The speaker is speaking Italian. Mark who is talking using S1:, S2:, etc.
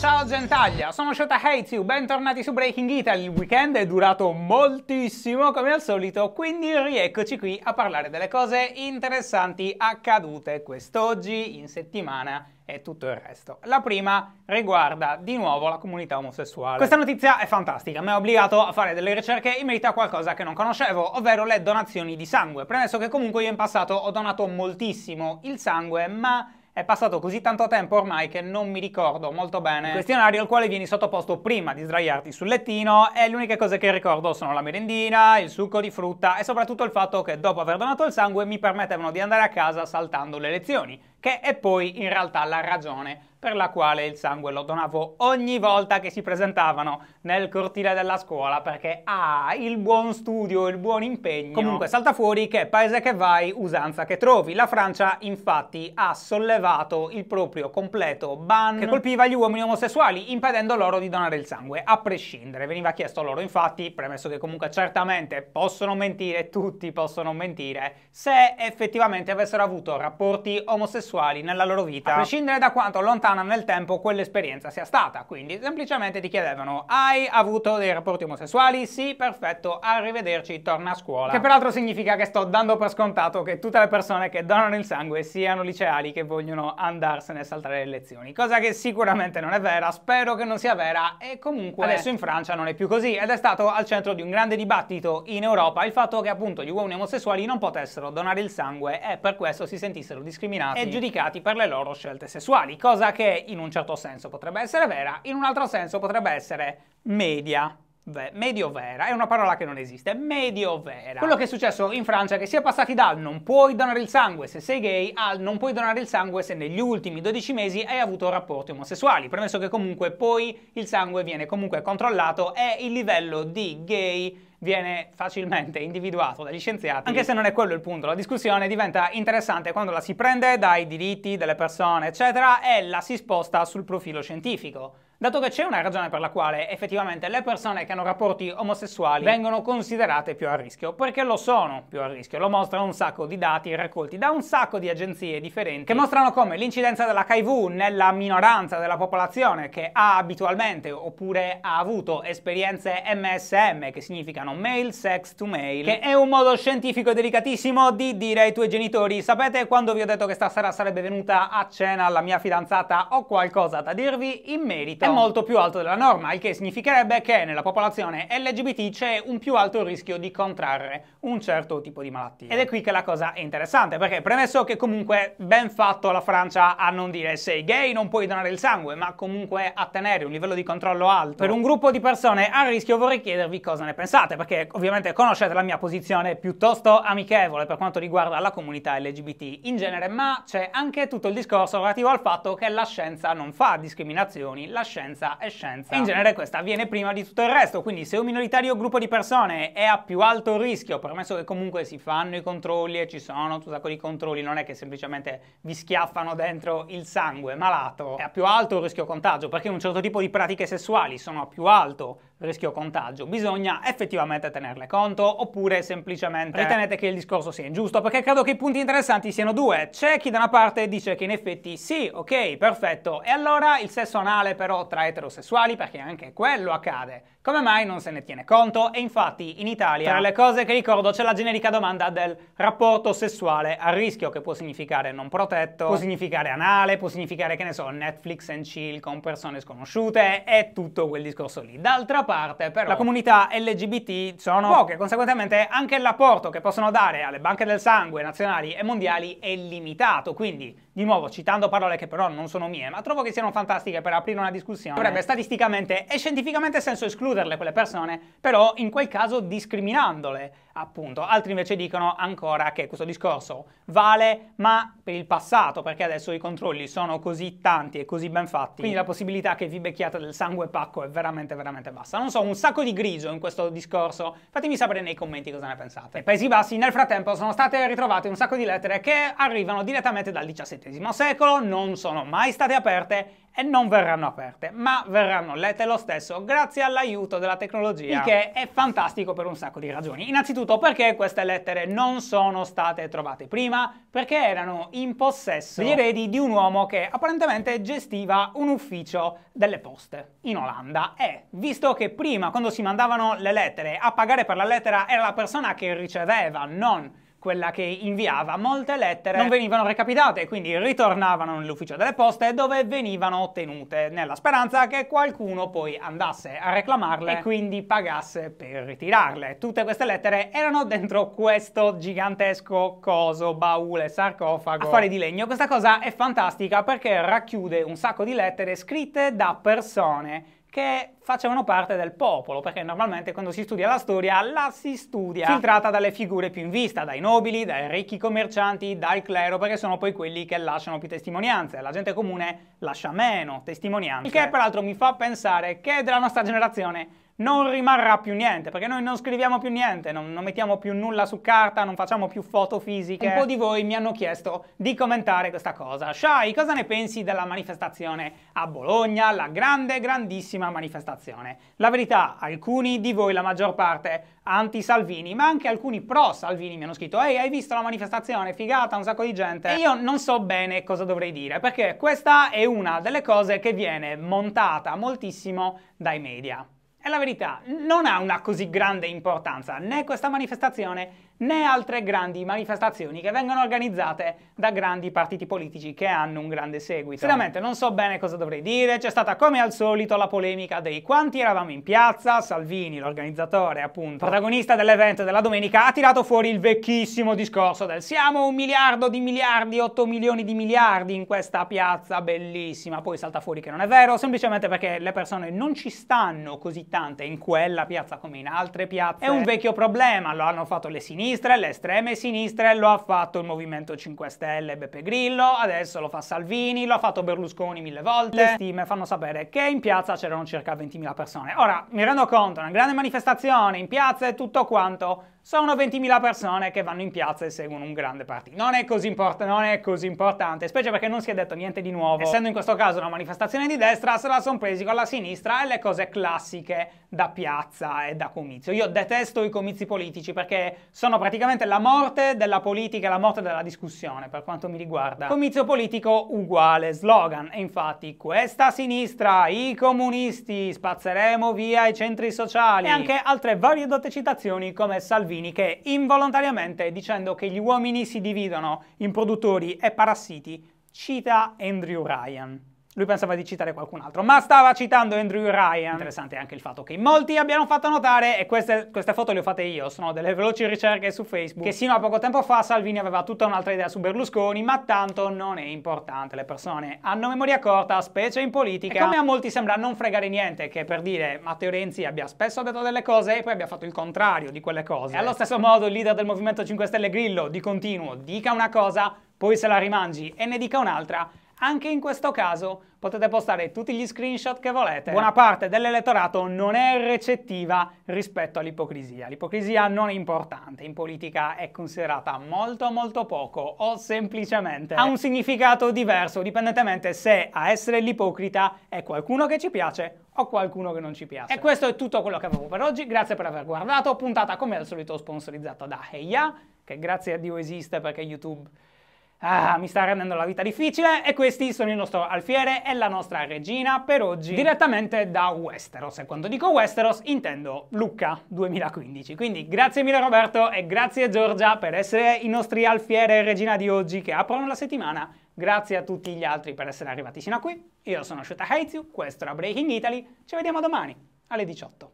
S1: Ciao Gentaglia, sono Shota Hates You, bentornati su Breaking Italy. Il weekend è durato moltissimo come al solito, quindi rieccoci qui a parlare delle cose interessanti accadute quest'oggi, in settimana e tutto il resto. La prima riguarda di nuovo la comunità omosessuale. Questa notizia è fantastica, mi ha obbligato a fare delle ricerche in merito a qualcosa che non conoscevo, ovvero le donazioni di sangue. Premesso che comunque io in passato ho donato moltissimo il sangue, ma è passato così tanto tempo ormai che non mi ricordo molto bene il questionario al quale vieni sottoposto prima di sdraiarti sul lettino e le uniche cose che ricordo sono la merendina, il succo di frutta e soprattutto il fatto che dopo aver donato il sangue mi permettevano di andare a casa saltando le lezioni, che è poi in realtà la ragione per la quale il sangue lo donavo ogni volta che si presentavano nel cortile della scuola perché ah, il buon studio, il buon impegno. Comunque salta fuori che paese che vai, usanza che trovi. La Francia infatti ha sollevato il proprio completo ban che colpiva gli uomini omosessuali impedendo loro di donare il sangue, a prescindere. Veniva chiesto loro infatti, premesso che comunque certamente possono mentire, tutti possono mentire, se effettivamente avessero avuto rapporti omosessuali nella loro vita, a prescindere da quanto lontano lontana nel tempo quell'esperienza sia stata, quindi semplicemente ti chiedevano hai avuto dei rapporti omosessuali? Sì, perfetto, arrivederci, torna a scuola. Che peraltro significa che sto dando per scontato che tutte le persone che donano il sangue siano liceali che vogliono andarsene a saltare le lezioni, cosa che sicuramente non è vera, spero che non sia vera e comunque adesso in Francia non è più così ed è stato al centro di un grande dibattito in Europa il fatto che appunto gli uomini omosessuali non potessero donare il sangue e per questo si sentissero discriminati e giudicati per le loro scelte sessuali, cosa che che in un certo senso potrebbe essere vera, in un altro senso potrebbe essere media mediovera, è una parola che non esiste, mediovera. Quello che è successo in Francia è che si è passati dal non puoi donare il sangue se sei gay al non puoi donare il sangue se negli ultimi 12 mesi hai avuto rapporti omosessuali, premesso che comunque poi il sangue viene comunque controllato e il livello di gay viene facilmente individuato dagli scienziati, anche se non è quello il punto, la discussione diventa interessante quando la si prende dai diritti delle persone, eccetera, e la si sposta sul profilo scientifico dato che c'è una ragione per la quale effettivamente le persone che hanno rapporti omosessuali vengono considerate più a rischio, perché lo sono più a rischio, lo mostrano un sacco di dati raccolti da un sacco di agenzie differenti che mostrano come l'incidenza dell'HIV nella minoranza della popolazione che ha abitualmente oppure ha avuto esperienze MSM, che significano male sex to male, che è un modo scientifico e delicatissimo di dire ai tuoi genitori sapete quando vi ho detto che stasera sarebbe venuta a cena la mia fidanzata ho qualcosa da dirvi in merito è molto più alto della norma, il che significherebbe che nella popolazione LGBT c'è un più alto rischio di contrarre un certo tipo di malattia. Ed è qui che la cosa è interessante, perché premesso che comunque ben fatto la Francia a non dire sei gay non puoi donare il sangue, ma comunque a tenere un livello di controllo alto per un gruppo di persone a rischio vorrei chiedervi cosa ne pensate, perché ovviamente conoscete la mia posizione piuttosto amichevole per quanto riguarda la comunità LGBT in genere, ma c'è anche tutto il discorso relativo al fatto che la scienza non fa discriminazioni, la scienza scienza è scienza. In genere questa avviene prima di tutto il resto, quindi se un minoritario gruppo di persone è a più alto rischio, permesso che comunque si fanno i controlli e ci sono un sacco di controlli, non è che semplicemente vi schiaffano dentro il sangue malato, è a più alto rischio contagio perché un certo tipo di pratiche sessuali sono a più alto rischio contagio. Bisogna effettivamente tenerle conto oppure semplicemente eh. ritenete che il discorso sia ingiusto perché credo che i punti interessanti siano due. C'è chi da una parte dice che in effetti sì, ok, perfetto, e allora il sesso anale però tra eterosessuali perché anche quello accade. Come mai non se ne tiene conto? E infatti in Italia tra le cose che ricordo c'è la generica domanda del rapporto sessuale a rischio che può significare non protetto, può significare anale, può significare che ne so Netflix and chill con persone sconosciute e tutto quel discorso lì. D'altra parte però la comunità LGBT sono poche, conseguentemente anche l'apporto che possono dare alle banche del sangue nazionali e mondiali è limitato, quindi di nuovo citando parole che però non sono mie, ma trovo che siano fantastiche per aprire una discussione. Avrebbe statisticamente e scientificamente senso escludere escluderle quelle persone, però in quel caso discriminandole, appunto. Altri invece dicono ancora che questo discorso vale, ma per il passato, perché adesso i controlli sono così tanti e così ben fatti, quindi la possibilità che vi becchiate del sangue pacco è veramente, veramente bassa. Non so, un sacco di grigio in questo discorso, fatemi sapere nei commenti cosa ne pensate. Nei Paesi Bassi, nel frattempo, sono state ritrovate un sacco di lettere che arrivano direttamente dal XVII secolo, non sono mai state aperte e non verranno aperte, ma verranno lette lo stesso grazie all'aiuto della tecnologia, il che è fantastico per un sacco di ragioni. Innanzitutto perché queste lettere non sono state trovate prima, perché erano in possesso degli eredi di un uomo che apparentemente gestiva un ufficio delle poste in Olanda e visto che prima quando si mandavano le lettere a pagare per la lettera era la persona che riceveva, non quella che inviava molte lettere, non venivano recapitate, quindi ritornavano nell'ufficio delle poste dove venivano ottenute, nella speranza che qualcuno poi andasse a reclamarle e quindi pagasse per ritirarle. Tutte queste lettere erano dentro questo gigantesco coso, baule, sarcofago, a affari di legno. Questa cosa è fantastica perché racchiude un sacco di lettere scritte da persone che facevano parte del popolo, perché normalmente quando si studia la storia la si studia filtrata dalle figure più in vista, dai nobili, dai ricchi commercianti, dal clero, perché sono poi quelli che lasciano più testimonianze, la gente comune lascia meno testimonianze, il che peraltro mi fa pensare che della nostra generazione non rimarrà più niente, perché noi non scriviamo più niente, non, non, mettiamo più nulla su carta, non facciamo più foto fisiche. Un po' di voi mi hanno chiesto di commentare questa cosa. Shai, cosa ne pensi della manifestazione a Bologna, la grande, grandissima manifestazione? La verità, alcuni di voi, la maggior parte, anti-Salvini, ma anche alcuni pro-Salvini mi hanno scritto «Ehi, hai visto la manifestazione? Figata, un sacco di gente!» E io non so bene cosa dovrei dire, perché questa è una delle cose che viene montata moltissimo dai media la verità, non ha una così grande importanza né questa manifestazione né altre grandi manifestazioni che vengono organizzate da grandi partiti politici che hanno un grande seguito. Sinceramente non so bene cosa dovrei dire, c'è stata come al solito la polemica dei quanti eravamo in piazza, Salvini, l'organizzatore appunto, protagonista dell'evento della domenica, ha tirato fuori il vecchissimo discorso del siamo un miliardo di miliardi, 8 milioni di miliardi in questa piazza bellissima, poi salta fuori che non è vero, semplicemente perché le persone non ci stanno così tante in quella piazza come in altre piazze, è un vecchio problema, lo hanno fatto le sinistre, sinistra, le estreme sinistre, lo ha fatto il Movimento 5 Stelle Beppe Grillo, adesso lo fa Salvini, lo ha fatto Berlusconi mille volte. Le stime fanno sapere che in piazza c'erano circa 20.000 persone. Ora, mi rendo conto, una grande manifestazione in piazza e tutto quanto, sono 20.000 persone che vanno in piazza e seguono un grande partito. Non è così, import non è così importante, specie perché non si è detto niente di nuovo. Essendo in questo caso una manifestazione di destra, se la sono presi con la sinistra e le cose classiche da piazza e da comizio. Io detesto i comizi politici perché sono praticamente la morte della politica e la morte della discussione per quanto mi riguarda. Comizio politico uguale slogan e infatti questa sinistra, i comunisti, spazzeremo via i centri sociali e anche altre variedote citazioni come Salvini che involontariamente dicendo che gli uomini si dividono in produttori e parassiti cita Andrew Ryan lui pensava di citare qualcun altro, ma stava citando Andrew Ryan. Interessante anche il fatto che molti abbiano fatto notare, e queste, queste foto le ho fatte io, sono delle veloci ricerche su Facebook, che sino a poco tempo fa Salvini aveva tutta un'altra idea su Berlusconi, ma tanto non è importante, le persone hanno memoria corta, specie in politica, e come a molti sembra non fregare niente, che per dire Matteo Renzi abbia spesso detto delle cose e poi abbia fatto il contrario di quelle cose. E allo stesso modo il leader del Movimento 5 Stelle Grillo, di continuo, dica una cosa, poi se la rimangi e ne dica un'altra, anche in questo caso potete postare tutti gli screenshot che volete. Buona parte dell'elettorato non è recettiva rispetto all'ipocrisia. L'ipocrisia non è importante, in politica è considerata molto molto poco o semplicemente ha un significato diverso dipendentemente se a essere l'ipocrita è qualcuno che ci piace o qualcuno che non ci piace. E questo è tutto quello che avevo per oggi, grazie per aver guardato, puntata come al solito sponsorizzata da Heia, che grazie a Dio esiste perché YouTube Ah, mi sta rendendo la vita difficile e questi sono il nostro alfiere e la nostra regina per oggi direttamente da Westeros e quando dico Westeros intendo Lucca 2015 quindi grazie mille Roberto e grazie Giorgia per essere i nostri alfiere e regina di oggi che aprono la settimana grazie a tutti gli altri per essere arrivati sino a qui io sono Shuta Heizu, questo era Breaking Italy ci vediamo domani alle 18